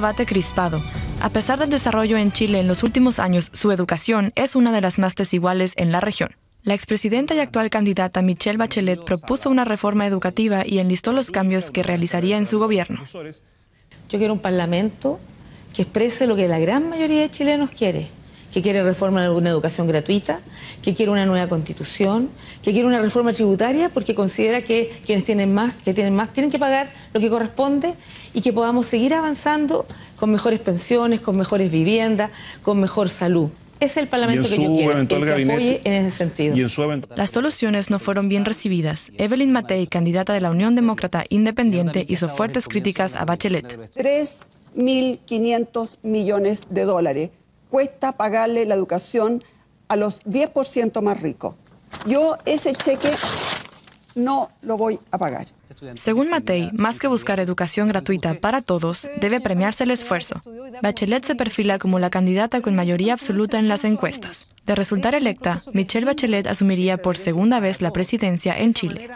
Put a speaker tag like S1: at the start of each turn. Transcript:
S1: debate crispado. A pesar del desarrollo en Chile en los últimos años, su educación es una de las más desiguales en la región. La expresidenta y actual candidata Michelle Bachelet propuso una reforma educativa y enlistó los
S2: cambios que realizaría en su gobierno. Yo quiero un parlamento que exprese lo que la gran mayoría de chilenos quiere, que quiere reforma de una educación gratuita, que quiere una nueva constitución, que quiere una reforma tributaria porque considera que quienes tienen más, que tienen más, tienen que pagar lo que corresponde y que podamos seguir avanzando con mejores pensiones, con mejores viviendas, con mejor salud. Es el Parlamento que yo quiero, el que gabinete, apoye en ese
S1: sentido. Las soluciones no fueron bien recibidas. Evelyn Matei, candidata de la Unión Demócrata Independiente, hizo fuertes críticas a Bachelet.
S3: 3.500 millones de dólares cuesta pagarle la educación a los 10% más ricos. Yo ese cheque no lo voy a pagar. Según
S1: Matei, más que buscar educación gratuita para todos, debe premiarse el esfuerzo. Bachelet se perfila como la candidata con mayoría absoluta en las encuestas. De resultar electa, Michelle Bachelet
S2: asumiría por segunda vez la presidencia en Chile.